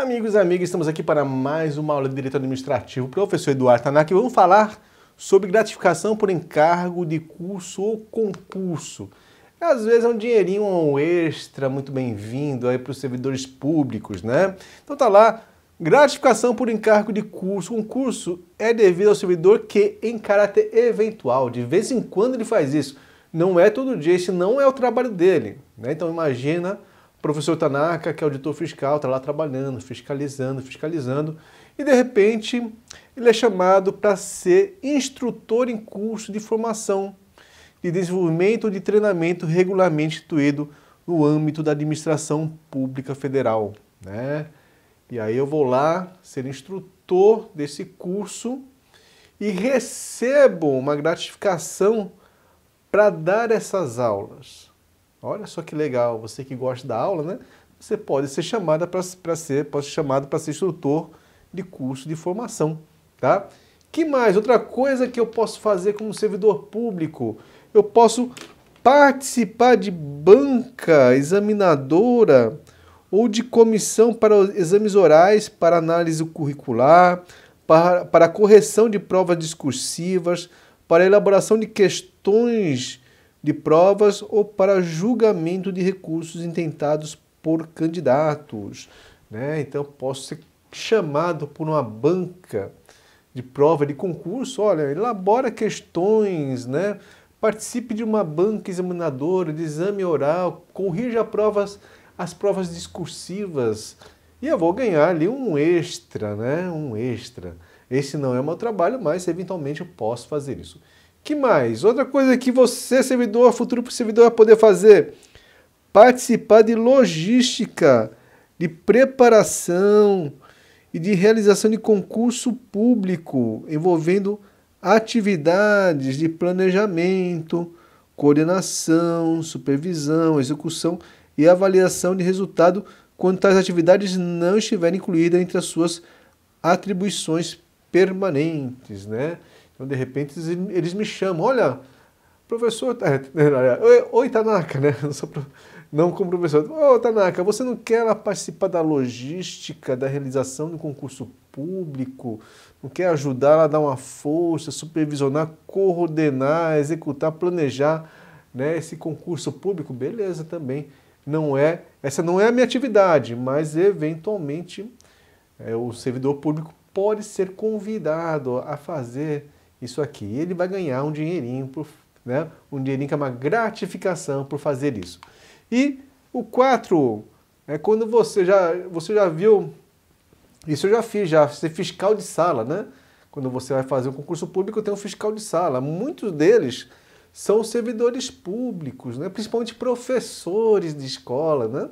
Amigos e amigas, estamos aqui para mais uma aula de Direito Administrativo. Professor Eduardo Tanaki, vamos falar sobre gratificação por encargo de curso ou concurso. Às vezes é um dinheirinho um extra muito bem-vindo aí para os servidores públicos, né? Então tá lá, gratificação por encargo de curso. Concurso é devido ao servidor que, em caráter eventual, de vez em quando ele faz isso. Não é todo dia, esse não é o trabalho dele, né? Então imagina professor Tanaka, que é auditor fiscal, está lá trabalhando, fiscalizando, fiscalizando, e de repente ele é chamado para ser instrutor em curso de formação, de desenvolvimento de treinamento regularmente instituído no âmbito da administração pública federal. Né? E aí eu vou lá ser instrutor desse curso e recebo uma gratificação para dar essas aulas. Olha só que legal, você que gosta da aula, né? Você pode ser chamada para ser, pode ser chamado para ser instrutor de curso de formação, tá? Que mais? Outra coisa que eu posso fazer como servidor público, eu posso participar de banca examinadora ou de comissão para exames orais para análise curricular, para, para correção de provas discursivas, para elaboração de questões de provas ou para julgamento de recursos intentados por candidatos. Né? Então, posso ser chamado por uma banca de prova de concurso, olha, elabora questões, né? participe de uma banca examinadora, de exame oral, corrija provas, as provas discursivas, e eu vou ganhar ali um extra, né? Um extra. Esse não é o meu trabalho, mas eventualmente eu posso fazer isso. Que mais? Outra coisa que você, servidor, futuro servidor, vai poder fazer: participar de logística, de preparação e de realização de concurso público envolvendo atividades de planejamento, coordenação, supervisão, execução e avaliação de resultado quando tais atividades não estiverem incluídas entre as suas atribuições permanentes, né? Então, de repente eles me chamam, olha, professor, é, é, é, oi Tanaka, né? Pro... não como professor, ô Tanaka, você não quer lá participar da logística, da realização do concurso público? Não quer ajudar a dar uma força, supervisionar, coordenar, executar, planejar, né? Esse concurso público, beleza também. Não é, essa não é a minha atividade, mas eventualmente é, o servidor público pode ser convidado a fazer isso aqui. E ele vai ganhar um dinheirinho, por, né? um dinheirinho que é uma gratificação por fazer isso. E o 4 é quando você já, você já viu, isso eu já fiz, já ser é fiscal de sala, né? Quando você vai fazer um concurso público, tem um fiscal de sala. Muitos deles são servidores públicos, né? principalmente professores de escola, né?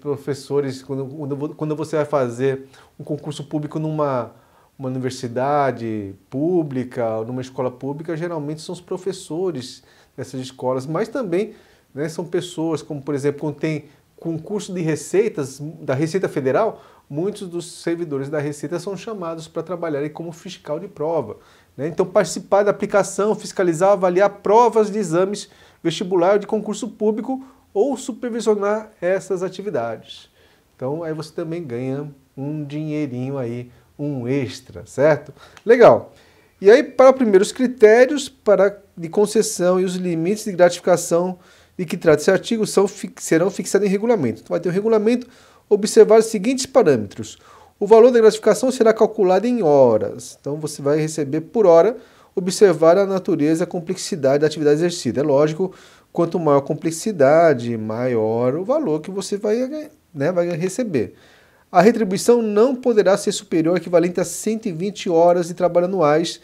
Professores, quando, quando, quando você vai fazer um concurso público numa, uma universidade pública, numa escola pública, geralmente são os professores dessas escolas, mas também né, são pessoas, como por exemplo, quando tem concurso de receitas da Receita Federal, muitos dos servidores da Receita são chamados para trabalharem como fiscal de prova. Né? Então, participar da aplicação, fiscalizar, avaliar provas de exames vestibular de concurso público ou supervisionar essas atividades. Então, aí você também ganha um dinheirinho aí um extra, certo? Legal. E aí, para primeiros critérios para, de concessão e os limites de gratificação de que trata esse artigo são, serão fixados em regulamento. Então, vai ter um regulamento observar os seguintes parâmetros. O valor da gratificação será calculado em horas. Então, você vai receber por hora, observar a natureza, a complexidade da atividade exercida. É lógico, quanto maior a complexidade, maior o valor que você vai, né, vai receber a retribuição não poderá ser superior ao equivalente a 120 horas de trabalho anuais,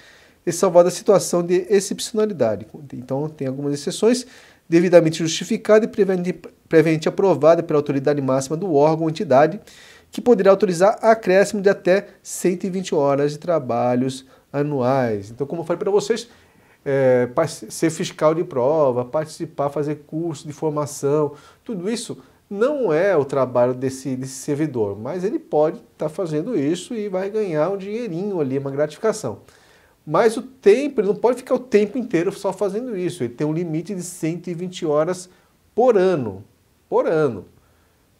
salvada a situação de excepcionalidade. Então, tem algumas exceções, devidamente justificada e previamente aprovada pela autoridade máxima do órgão ou entidade, que poderá autorizar acréscimo de até 120 horas de trabalhos anuais. Então, como eu falei para vocês, é, ser fiscal de prova, participar, fazer curso de formação, tudo isso não é o trabalho desse, desse servidor, mas ele pode estar tá fazendo isso e vai ganhar um dinheirinho ali, uma gratificação. Mas o tempo, ele não pode ficar o tempo inteiro só fazendo isso. Ele tem um limite de 120 horas por ano, por ano,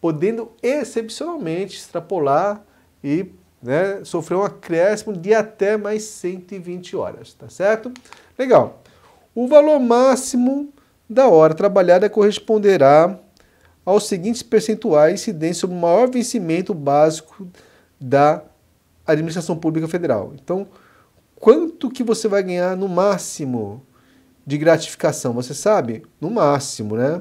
podendo excepcionalmente extrapolar e né, sofrer um acréscimo de até mais 120 horas, tá certo? Legal. O valor máximo da hora trabalhada corresponderá aos seguintes percentuais incidentes sobre o maior vencimento básico da administração pública federal. Então, quanto que você vai ganhar no máximo de gratificação? Você sabe? No máximo, né?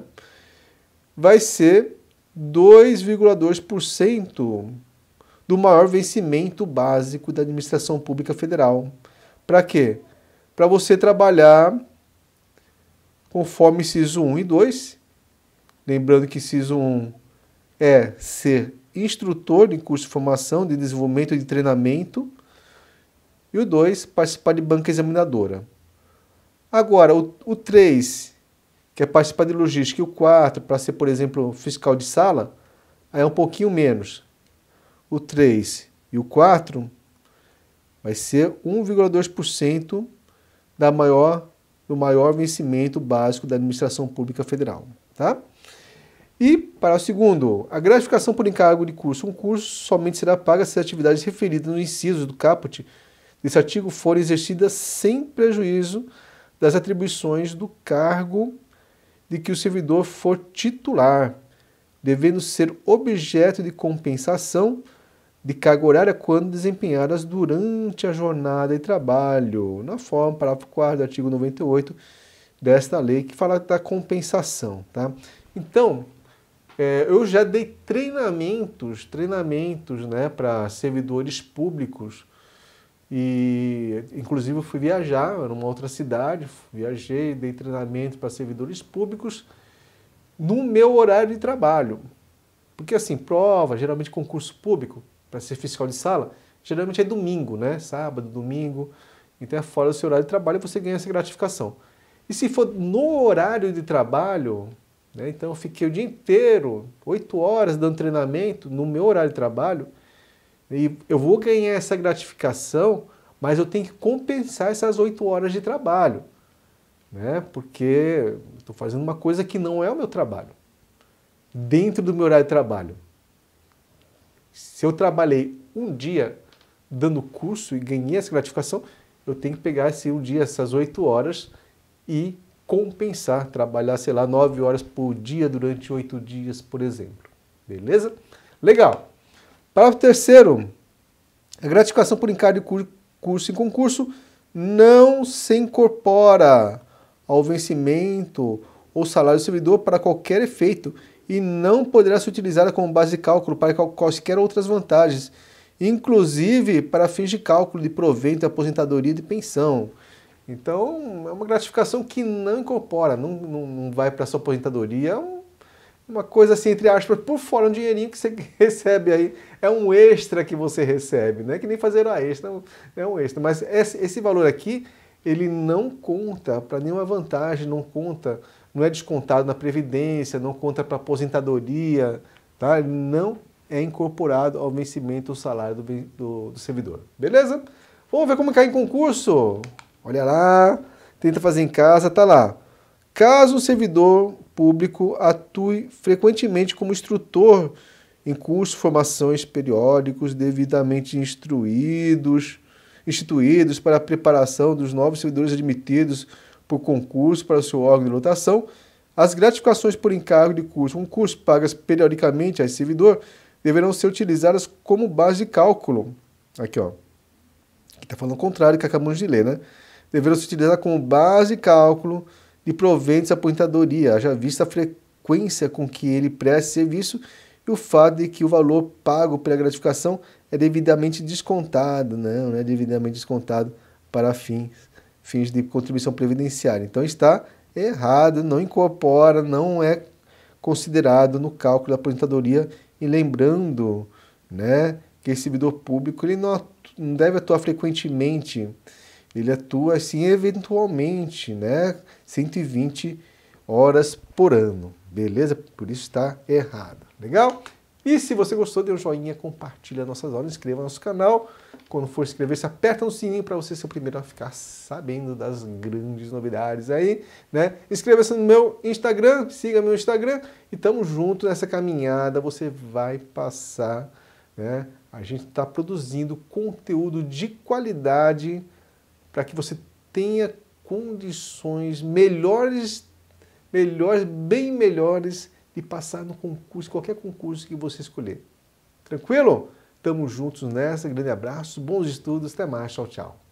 Vai ser 2,2% do maior vencimento básico da administração pública federal. Para quê? Para você trabalhar conforme CISO 1 e 2, Lembrando que Ciso 1 é ser instrutor em curso de formação, de desenvolvimento e de treinamento. E o 2, participar de banca examinadora. Agora, o, 3, que é participar de logística, e o 4, para ser, por exemplo, fiscal de sala, aí é um pouquinho menos. O 3 e o 4 vai ser 1,2% da maior do maior vencimento básico da administração pública federal, tá? E, para o segundo, a gratificação por encargo de curso um curso somente será paga se as atividades referidas no inciso do caput desse artigo forem exercidas sem prejuízo das atribuições do cargo de que o servidor for titular, devendo ser objeto de compensação de carga horária quando desempenhadas durante a jornada de trabalho, na forma parágrafo 4 do artigo 98 desta lei que fala da compensação, tá? Então, é, eu já dei treinamentos, treinamentos né, para servidores públicos. E, inclusive, eu fui viajar era uma outra cidade, viajei, dei treinamento para servidores públicos no meu horário de trabalho. Porque, assim, prova, geralmente concurso público, para ser fiscal de sala, geralmente é domingo, né? Sábado, domingo. Então, é fora do seu horário de trabalho e você ganha essa gratificação. E se for no horário de trabalho, né? Então eu fiquei o dia inteiro, oito horas dando treinamento no meu horário de trabalho, e eu vou ganhar essa gratificação, mas eu tenho que compensar essas oito horas de trabalho, né? porque estou fazendo uma coisa que não é o meu trabalho, dentro do meu horário de trabalho. Se eu trabalhei um dia dando curso e ganhei essa gratificação, eu tenho que pegar esse um dia, essas oito horas e compensar trabalhar, sei lá, nove horas por dia durante oito dias, por exemplo. Beleza? Legal. Parágrafo terceiro. A gratificação por encargo de curso em concurso não se incorpora ao vencimento ou salário do servidor para qualquer efeito e não poderá ser utilizada como base de cálculo para quaisquer outras vantagens, inclusive para fins de cálculo de provento, aposentadoria e pensão. Então, é uma gratificação que não incorpora, não, não, não vai para sua aposentadoria. É um, uma coisa assim, entre aspas, por fora, um dinheirinho que você recebe aí. É um extra que você recebe, né? Que nem fazer a extra, é, é um extra. Mas esse, esse valor aqui, ele não conta para nenhuma vantagem, não conta, não é descontado na Previdência, não conta para aposentadoria, tá? Não é incorporado ao vencimento do salário do, do, do servidor. Beleza? Vamos ver como cai em concurso. Olha lá, tenta fazer em casa, tá lá. Caso o servidor público atue frequentemente como instrutor em cursos, formações periódicos devidamente instruídos, instituídos para a preparação dos novos servidores admitidos por concurso para o seu órgão de lotação, as gratificações por encargo de curso, um curso pagas periodicamente a esse servidor, deverão ser utilizadas como base de cálculo. Aqui, ó. Aqui está falando o contrário que acabamos de ler, né? deverão se utilizar como base de cálculo de proventos da aposentadoria, haja vista a frequência com que ele presta serviço e o fato de que o valor pago pela gratificação é devidamente descontado, não, né? não é devidamente descontado para fins, fins de contribuição previdenciária. Então está errado, não incorpora, não é considerado no cálculo da aposentadoria e lembrando, né, que esse servidor público ele não, não deve atuar frequentemente ele atua assim eventualmente, né? 120 horas por ano, beleza? Por isso está errado, legal? E se você gostou, dê um joinha, compartilha nossas aulas, inscreva no nosso canal. Quando for inscrever-se, aperta no sininho para você ser o primeiro a ficar sabendo das grandes novidades aí, né? Inscreva-se no meu Instagram, siga meu Instagram e tamo junto nessa caminhada. Você vai passar, né? A gente está produzindo conteúdo de qualidade para que você tenha condições melhores, melhores, bem melhores de passar no concurso, qualquer concurso que você escolher. Tranquilo? Tamo juntos nessa, grande abraço, bons estudos, até mais, tchau, tchau.